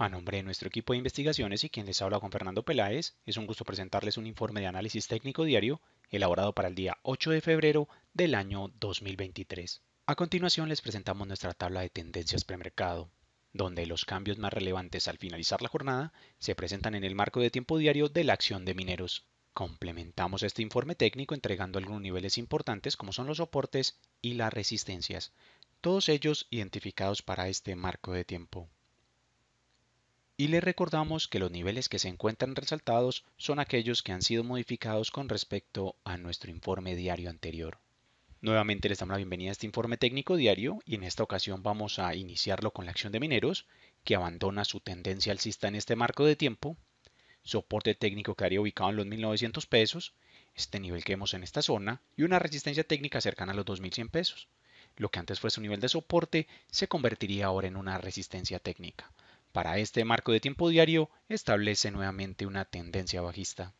A nombre de nuestro equipo de investigaciones y quien les habla con Fernando Peláez, es un gusto presentarles un informe de análisis técnico diario elaborado para el día 8 de febrero del año 2023. A continuación les presentamos nuestra tabla de tendencias premercado, donde los cambios más relevantes al finalizar la jornada se presentan en el marco de tiempo diario de la acción de mineros. Complementamos este informe técnico entregando algunos niveles importantes como son los soportes y las resistencias, todos ellos identificados para este marco de tiempo y le recordamos que los niveles que se encuentran resaltados son aquellos que han sido modificados con respecto a nuestro informe diario anterior. Nuevamente les damos la bienvenida a este informe técnico diario y en esta ocasión vamos a iniciarlo con la acción de mineros, que abandona su tendencia alcista en este marco de tiempo, soporte técnico que haría ubicado en los 1900 pesos, este nivel que vemos en esta zona, y una resistencia técnica cercana a los 2100 pesos. Lo que antes fue su nivel de soporte se convertiría ahora en una resistencia técnica para este marco de tiempo diario establece nuevamente una tendencia bajista.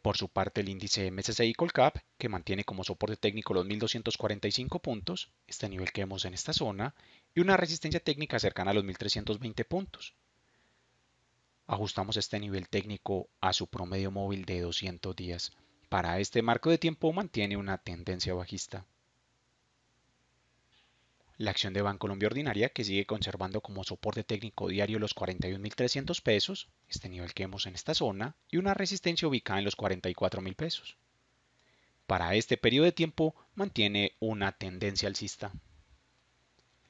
Por su parte, el índice MSCI Colcap, que mantiene como soporte técnico los 1245 puntos, este nivel que vemos en esta zona, y una resistencia técnica cercana a los 1320 puntos. Ajustamos este nivel técnico a su promedio móvil de 200 días. Para este marco de tiempo mantiene una tendencia bajista la acción de Colombia Ordinaria, que sigue conservando como soporte técnico diario los 41.300 pesos, este nivel que vemos en esta zona, y una resistencia ubicada en los 44.000 pesos. Para este periodo de tiempo mantiene una tendencia alcista.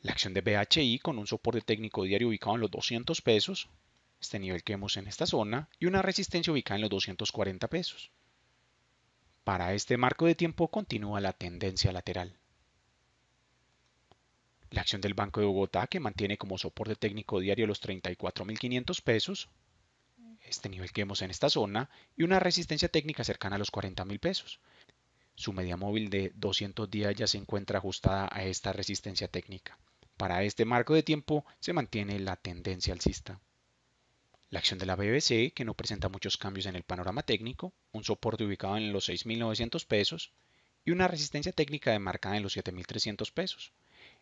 La acción de BHI con un soporte técnico diario ubicado en los 200 pesos, este nivel que vemos en esta zona, y una resistencia ubicada en los 240 pesos. Para este marco de tiempo continúa la tendencia lateral la acción del Banco de Bogotá, que mantiene como soporte técnico diario los 34.500 pesos, este nivel que vemos en esta zona, y una resistencia técnica cercana a los 40.000 pesos. Su media móvil de 200 días ya se encuentra ajustada a esta resistencia técnica. Para este marco de tiempo se mantiene la tendencia alcista. La acción de la BBC, que no presenta muchos cambios en el panorama técnico, un soporte ubicado en los 6.900 pesos y una resistencia técnica demarcada en los 7.300 pesos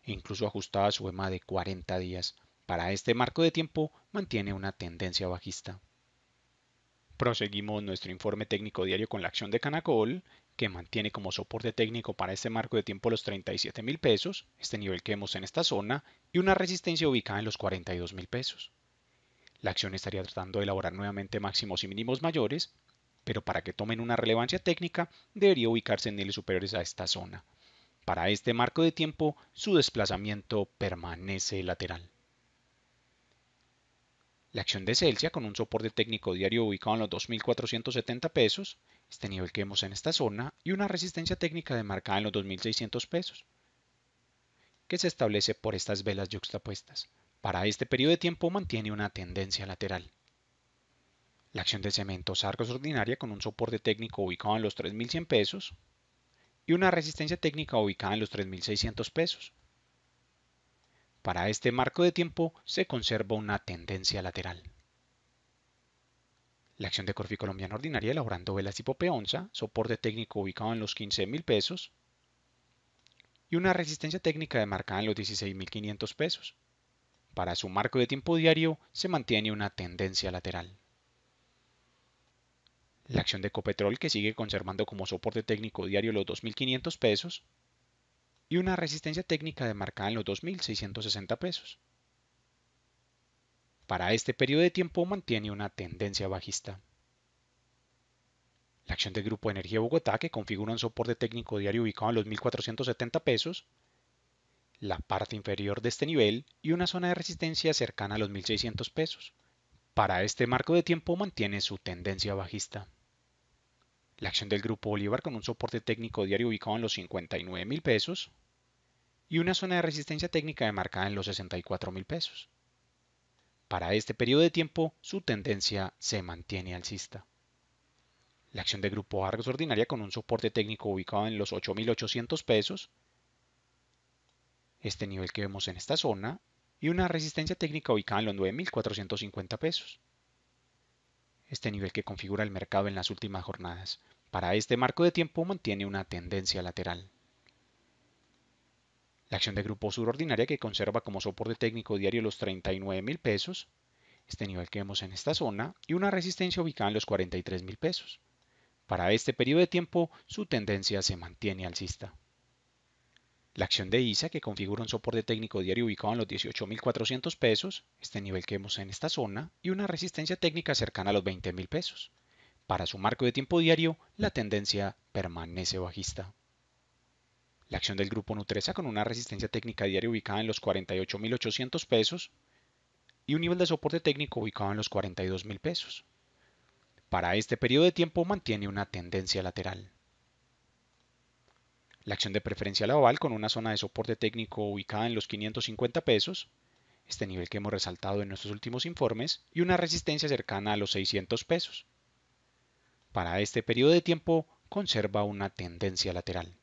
incluso ajustada a su EMA de 40 días. Para este marco de tiempo mantiene una tendencia bajista. Proseguimos nuestro informe técnico diario con la acción de Canacol, que mantiene como soporte técnico para este marco de tiempo los 37 mil pesos, este nivel que vemos en esta zona, y una resistencia ubicada en los 42 mil pesos. La acción estaría tratando de elaborar nuevamente máximos y mínimos mayores, pero para que tomen una relevancia técnica debería ubicarse en niveles superiores a esta zona, para este marco de tiempo, su desplazamiento permanece lateral. La acción de Celsius con un soporte técnico diario ubicado en los 2.470 pesos, este nivel que vemos en esta zona, y una resistencia técnica demarcada en los 2.600 pesos, que se establece por estas velas yuxtapuestas. Para este periodo de tiempo mantiene una tendencia lateral. La acción de cementos Argos ordinaria con un soporte técnico ubicado en los 3.100 pesos, y una resistencia técnica ubicada en los 3.600 pesos. Para este marco de tiempo se conserva una tendencia lateral. La acción de Corfi Colombiana Ordinaria elaborando velas tipo P11, soporte técnico ubicado en los 15.000 pesos y una resistencia técnica demarcada en los 16.500 pesos. Para su marco de tiempo diario se mantiene una tendencia lateral la acción de Copetrol que sigue conservando como soporte técnico diario los 2.500 pesos y una resistencia técnica demarcada en los 2.660 pesos. Para este periodo de tiempo mantiene una tendencia bajista. La acción del Grupo Energía Bogotá que configura un soporte técnico diario ubicado en los 1.470 pesos, la parte inferior de este nivel y una zona de resistencia cercana a los 1.600 pesos. Para este marco de tiempo mantiene su tendencia bajista. La acción del Grupo Bolívar con un soporte técnico diario ubicado en los 59 mil pesos y una zona de resistencia técnica demarcada en los 64 mil pesos. Para este periodo de tiempo, su tendencia se mantiene alcista. La acción del Grupo Argos ordinaria con un soporte técnico ubicado en los 8.800 pesos, este nivel que vemos en esta zona, y una resistencia técnica ubicada en los 9.450 pesos este nivel que configura el mercado en las últimas jornadas. Para este marco de tiempo mantiene una tendencia lateral. La acción de grupo Ordinaria, que conserva como soporte técnico diario los 39 mil pesos, este nivel que vemos en esta zona, y una resistencia ubicada en los 43 mil pesos. Para este periodo de tiempo, su tendencia se mantiene alcista. La acción de ISA, que configura un soporte técnico diario ubicado en los 18.400 pesos, este nivel que vemos en esta zona, y una resistencia técnica cercana a los 20.000 pesos. Para su marco de tiempo diario, la tendencia permanece bajista. La acción del grupo Nutresa con una resistencia técnica diaria ubicada en los 48.800 pesos y un nivel de soporte técnico ubicado en los 42.000 pesos. Para este periodo de tiempo mantiene una tendencia lateral. La acción de preferencia la con una zona de soporte técnico ubicada en los 550 pesos, este nivel que hemos resaltado en nuestros últimos informes, y una resistencia cercana a los 600 pesos. Para este periodo de tiempo conserva una tendencia lateral.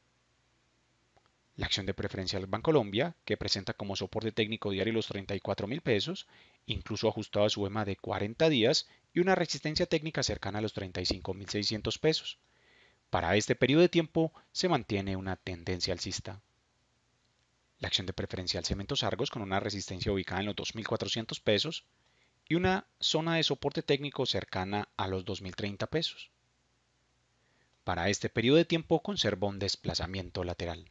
La acción de preferencia del Colombia que presenta como soporte técnico diario los 34 mil pesos, incluso ajustado a su EMA de 40 días, y una resistencia técnica cercana a los 35.600 pesos, para este periodo de tiempo se mantiene una tendencia alcista. La acción de preferencial Cementos Argos con una resistencia ubicada en los 2.400 pesos y una zona de soporte técnico cercana a los 2.030 pesos. Para este periodo de tiempo conserva un desplazamiento lateral.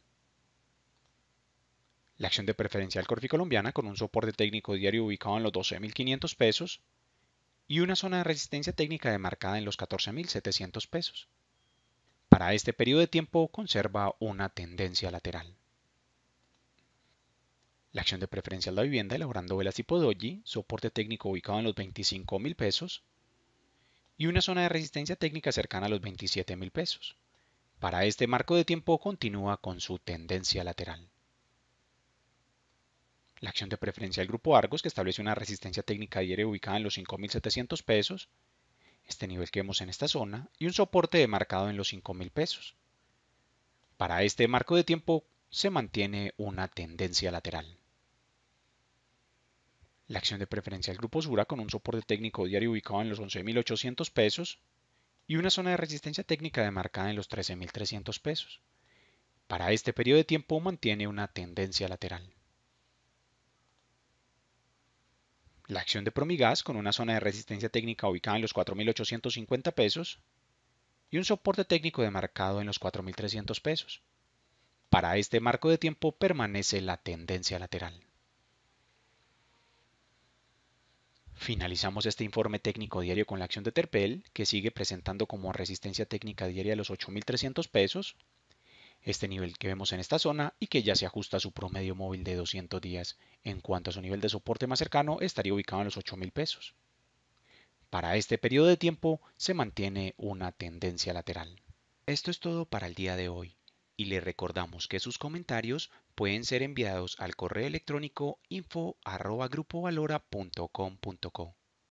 La acción de preferencial Corfi Colombiana con un soporte técnico diario ubicado en los 12.500 pesos y una zona de resistencia técnica demarcada en los 14.700 pesos. Para este periodo de tiempo conserva una tendencia lateral. La acción de preferencia de la vivienda elaborando velas tipo doji, soporte técnico ubicado en los $25,000, pesos y una zona de resistencia técnica cercana a los $27,000. pesos. Para este marco de tiempo continúa con su tendencia lateral. La acción de preferencia del grupo Argos que establece una resistencia técnica diaria ubicada en los 5.700 pesos este nivel que vemos en esta zona, y un soporte demarcado en los $5,000. pesos. Para este marco de tiempo se mantiene una tendencia lateral. La acción de preferencia del grupo Sura con un soporte técnico diario ubicado en los 11.800 pesos y una zona de resistencia técnica demarcada en los 13.300 pesos. Para este periodo de tiempo mantiene una tendencia lateral. la acción de Promigas con una zona de resistencia técnica ubicada en los 4.850 pesos y un soporte técnico demarcado en los 4.300 pesos. Para este marco de tiempo permanece la tendencia lateral. Finalizamos este informe técnico diario con la acción de Terpel, que sigue presentando como resistencia técnica diaria los 8.300 pesos, este nivel que vemos en esta zona y que ya se ajusta a su promedio móvil de 200 días. En cuanto a su nivel de soporte más cercano, estaría ubicado en los 8,000 pesos. Para este periodo de tiempo se mantiene una tendencia lateral. Esto es todo para el día de hoy y le recordamos que sus comentarios pueden ser enviados al correo electrónico info.grupovalora.com.co.